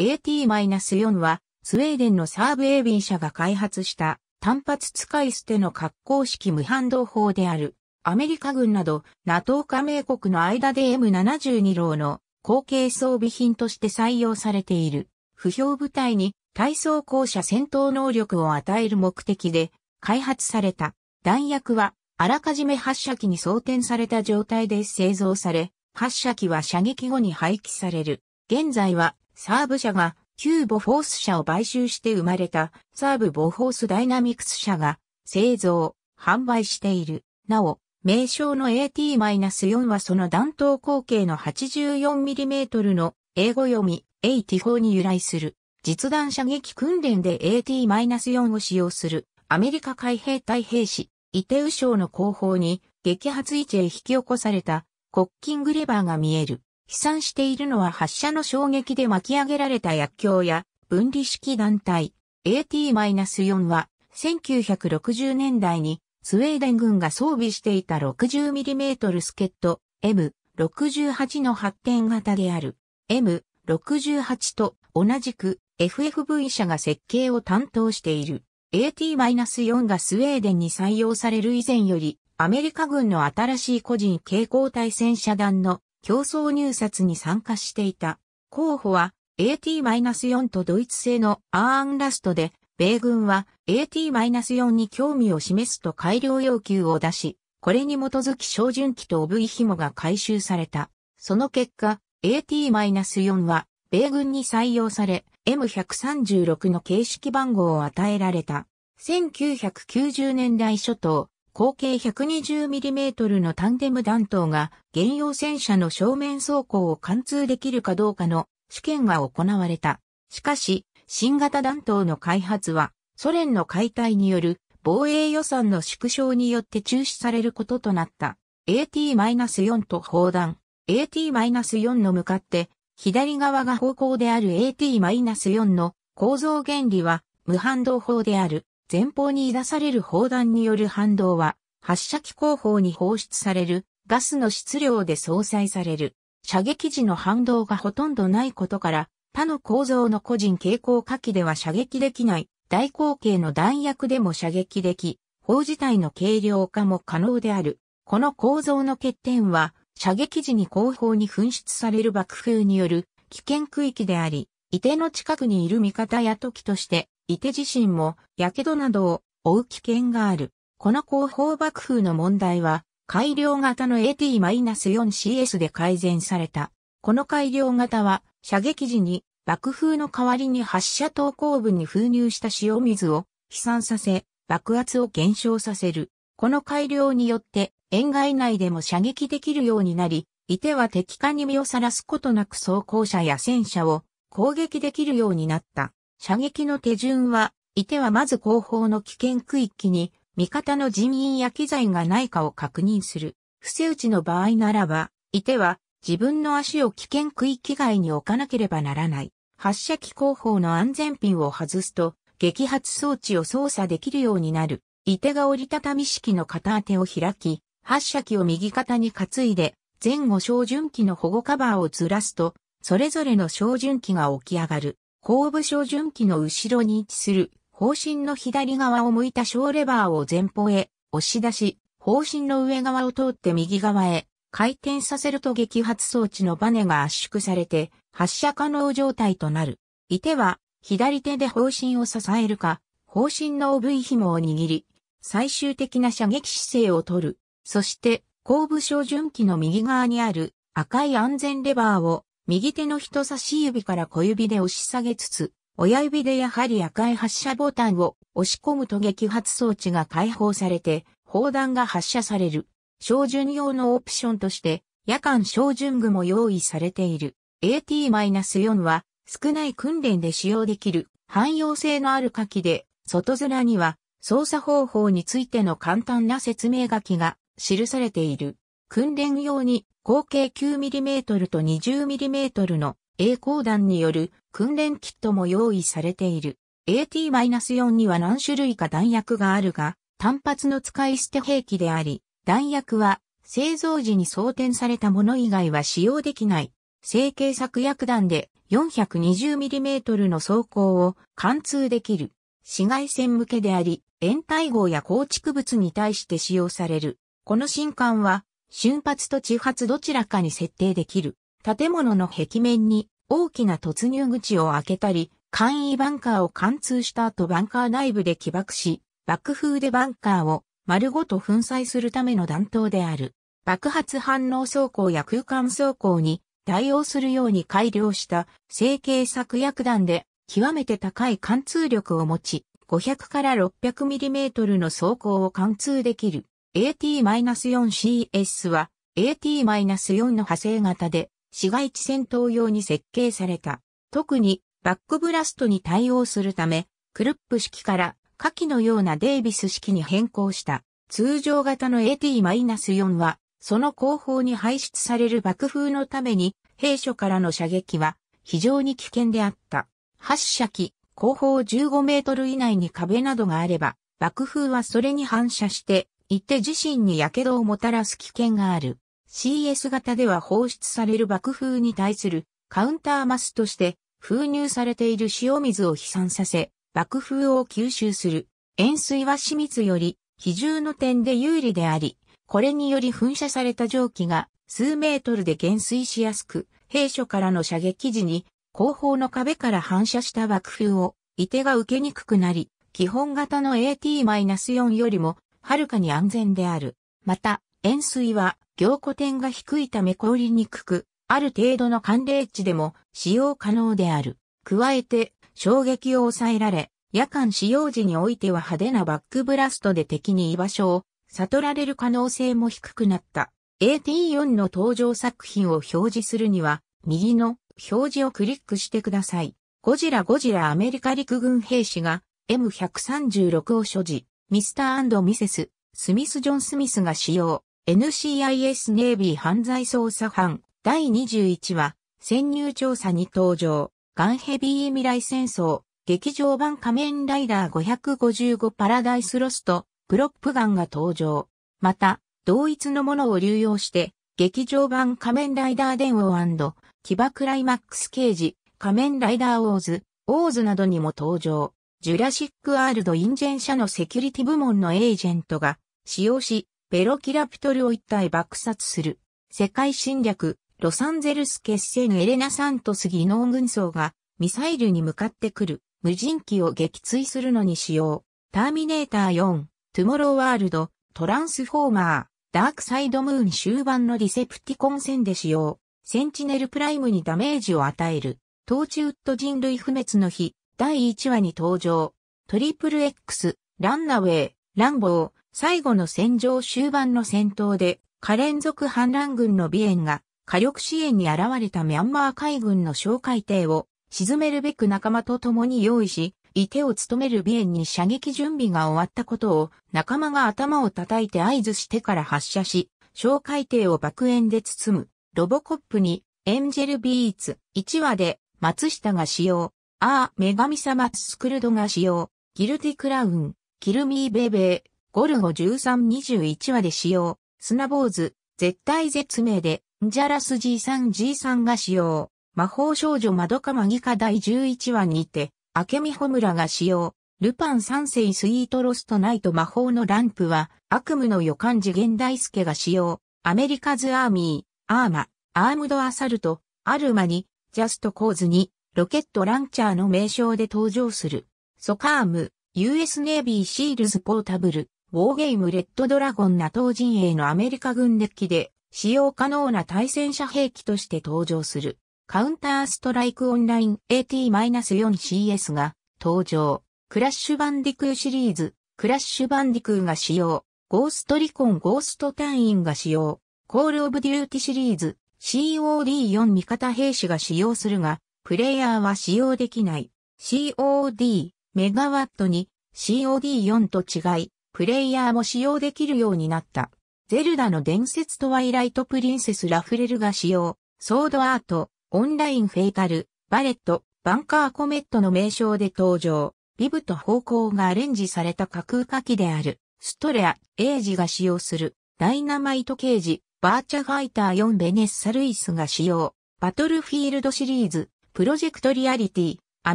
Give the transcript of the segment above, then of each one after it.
AT-4 は、スウェーデンのサーブエービン社が開発した単発使い捨ての格好式無反動砲である。アメリカ軍など NATO 加盟国の間で M72 郎の後継装備品として採用されている。不評部隊に体操校舎戦闘能力を与える目的で開発された弾薬はあらかじめ発射機に装填された状態で製造され、発射機は射撃後に廃棄される。現在はサーブ社がキューボフォース社を買収して生まれたサーブボフォースダイナミクス社が製造、販売している。なお、名称の AT-4 はその弾頭口径の 84mm の英語読み AT4 に由来する。実弾射撃訓練で AT-4 を使用するアメリカ海兵隊兵士、イテウ省の後方に撃発位置へ引き起こされたコッキングレバーが見える。飛散しているのは発射の衝撃で巻き上げられた薬莢や分離式団体 AT-4 は1960年代にスウェーデン軍が装備していた 60mm スケット M68 の発展型である M68 と同じく FFV 社が設計を担当している AT-4 がスウェーデンに採用される以前よりアメリカ軍の新しい個人蛍光対戦車団の競争入札に参加していた。候補は AT-4 とドイツ製のアーンラストで、米軍は AT-4 に興味を示すと改良要求を出し、これに基づき照準器とオブイ紐が回収された。その結果、AT-4 は米軍に採用され、M136 の形式番号を与えられた。1990年代初頭、口径 120mm のタンデム弾頭が原用戦車の正面走行を貫通できるかどうかの試験が行われた。しかし、新型弾頭の開発はソ連の解体による防衛予算の縮小によって中止されることとなった。AT-4 と砲弾。AT-4 の向かって左側が方向である AT-4 の構造原理は無反動法である。前方に出される砲弾による反動は、発射機後方に放出されるガスの質量で相殺される。射撃時の反動がほとんどないことから、他の構造の個人蛍光火器では射撃できない、大口径の弾薬でも射撃でき、砲自体の軽量化も可能である。この構造の欠点は、射撃時に後方に噴出される爆風による危険区域であり、射手の近くにいる味方や時として伊手自身も、火傷などを負う危険がある。この後方爆風の問題は、改良型の AT-4CS で改善された。この改良型は、射撃時に爆風の代わりに発射投稿部に封入した塩水を飛散させ、爆圧を減少させる。この改良によって、沿岸内でも射撃できるようになり、いては敵艦に身をさらすことなく装甲車や戦車を攻撃できるようになった。射撃の手順は、いてはまず後方の危険区域に、味方の人員や機材がないかを確認する。伏せ撃ちの場合ならば、いては、自分の足を危険区域外に置かなければならない。発射機後方の安全ピンを外すと、撃発装置を操作できるようになる。いてが折りたたみ式の片手を開き、発射機を右肩に担いで、前後照準器の保護カバーをずらすと、それぞれの照準器が起き上がる。後部照準器の後ろに位置する方針の左側を向いた小レバーを前方へ押し出し、方針の上側を通って右側へ回転させると激発装置のバネが圧縮されて発射可能状態となる。いては左手で方針を支えるか、方針の OV 紐を握り、最終的な射撃姿勢を取る。そして後部照準器の右側にある赤い安全レバーを右手の人差し指から小指で押し下げつつ、親指でやはり赤い発射ボタンを押し込むと激発装置が解放されて、砲弾が発射される。照準用のオプションとして、夜間照準具も用意されている。AT-4 は、少ない訓練で使用できる、汎用性のある火器で、外面には、操作方法についての簡単な説明書きが記されている。訓練用に合計 9mm と 20mm の栄光弾による訓練キットも用意されている。AT-4 には何種類か弾薬があるが、単発の使い捨て兵器であり、弾薬は製造時に装填されたもの以外は使用できない。成形作薬弾で 420mm の装甲を貫通できる。紫外線向けであり、延滞号や構築物に対して使用される。この新艦は瞬発と地発どちらかに設定できる。建物の壁面に大きな突入口を開けたり、簡易バンカーを貫通した後バンカー内部で起爆し、爆風でバンカーを丸ごと粉砕するための弾頭である。爆発反応走行や空間走行に対応するように改良した成形作薬弾で極めて高い貫通力を持ち、500から 600mm の走行を貫通できる。AT-4CS は AT-4 の派生型で市街地戦闘用に設計された。特にバックブラストに対応するため、クルップ式から下記のようなデイビス式に変更した。通常型の AT-4 は、その後方に排出される爆風のために、兵所からの射撃は非常に危険であった。発射機、後方15メートル以内に壁などがあれば、爆風はそれに反射して行って自身に火傷をもたらす危険がある。CS 型では放出される爆風に対するカウンターマスとして封入されている塩水を飛散させ、爆風を吸収する。塩水は清水より比重の点で有利であり、これにより噴射された蒸気が数メートルで減衰しやすく、兵所からの射撃時に後方の壁から反射した爆風を、射手が受けにくくなり、基本型の AT-4 よりもはるかに安全である。また、塩水は凝固点が低いため凍りにくく、ある程度の寒冷地でも使用可能である。加えて、衝撃を抑えられ、夜間使用時においては派手なバックブラストで敵に居場所を悟られる可能性も低くなった。AT4 の登場作品を表示するには、右の表示をクリックしてください。ゴジラゴジラアメリカ陸軍兵士が M136 を所持。ミスターミセス、スミス・ジョン・スミスが使用、NCIS ネイビー犯罪捜査班、第21話、潜入調査に登場、ガンヘビー未来戦争、劇場版仮面ライダー555パラダイスロスト、プロップガンが登場。また、同一のものを流用して、劇場版仮面ライダー電王キバクライマックス刑事、仮面ライダーオーズ、オーズなどにも登場。ジュラシック・ワールド・インジェン社のセキュリティ部門のエージェントが使用し、ベロキラプトルを一体爆殺する。世界侵略、ロサンゼルス決戦エレナ・サントス技能軍曹がミサイルに向かってくる無人機を撃墜するのに使用。ターミネーター4、トゥモローワールド、トランスフォーマー、ダークサイドムーン終盤のリセプティコン戦で使用。センチネルプライムにダメージを与える。トーチウッド人類不滅の日、第1話に登場。トリプル X、ランナウェイ、ランボー、最後の戦場終盤の戦闘で、可連続反乱軍の美ンが火力支援に現れたミャンマー海軍の小海艇を沈めるべく仲間と共に用意し、いてを務める美ンに射撃準備が終わったことを仲間が頭を叩いて合図してから発射し、小海艇を爆炎で包むロボコップにエンジェルビーツ1話で松下が使用。アー、女神様スクルドが使用、ギルティクラウン、キルミーベーベー、ゴルゴ1321話で使用、砂坊主、絶対絶命で、ンジャラス G3G3 が使用、魔法少女マドカマギカ第11話にて、アケミホムラが使用、ルパン三世スイートロストナイト魔法のランプは、悪夢の予感次元大介が使用、アメリカズアーミー、アーマ、アームドアサルト、アルマに、ジャストコーズに、ロケットランチャーの名称で登場する、ソカーム、US ネ e ビーシールズポータブル、ウォーゲームレッドドラゴンな当 t 陣営のアメリカ軍デッキで、使用可能な対戦車兵器として登場する、カウンターストライクオンライン AT-4CS が登場。クラッシュバンディクーシリーズ、クラッシュバンディクーが使用。ゴーストリコンゴースト隊員が使用。コールオブデューティシリーズ、COD4 味方兵士が使用するが、プレイヤーは使用できない。COD、メガワットに COD4 と違い、プレイヤーも使用できるようになった。ゼルダの伝説トワイライトプリンセスラフレルが使用、ソードアート、オンラインフェイタル、バレット、バンカーコメットの名称で登場。ビブと方向がアレンジされた架空火器である、ストレア、エイジが使用する、ダイナマイトケージ、バーチャファイター4ベネッサ・ルイスが使用、バトルフィールドシリーズ、プロジェクトリアリティ、ア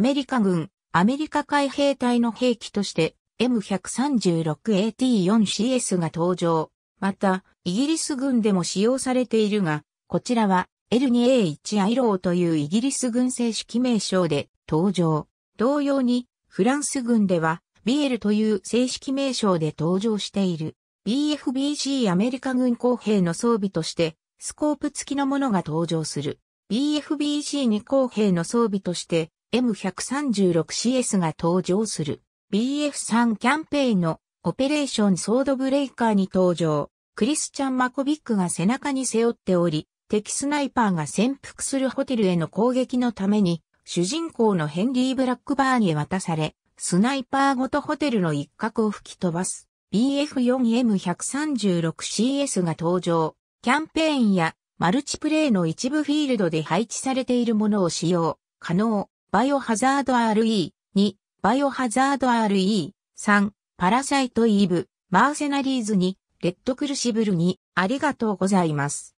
メリカ軍、アメリカ海兵隊の兵器として M136AT4CS が登場。また、イギリス軍でも使用されているが、こちらは L2A1 アイローというイギリス軍正式名称で登場。同様に、フランス軍では、BL という正式名称で登場している。BFBC アメリカ軍公兵の装備として、スコープ付きのものが登場する。BFBC2 公兵の装備として M136CS が登場する。BF3 キャンペーンのオペレーションソードブレイカーに登場。クリスチャン・マコビックが背中に背負っており、敵スナイパーが潜伏するホテルへの攻撃のために、主人公のヘンリー・ブラックバーに渡され、スナイパーごとホテルの一角を吹き飛ばす。BF4M136CS が登場。キャンペーンやマルチプレイの一部フィールドで配置されているものを使用可能。バイオハザード RE2、バイオハザード RE3、パラサイトイーブ、マーセナリーズにレッドクルシブルにありがとうございます。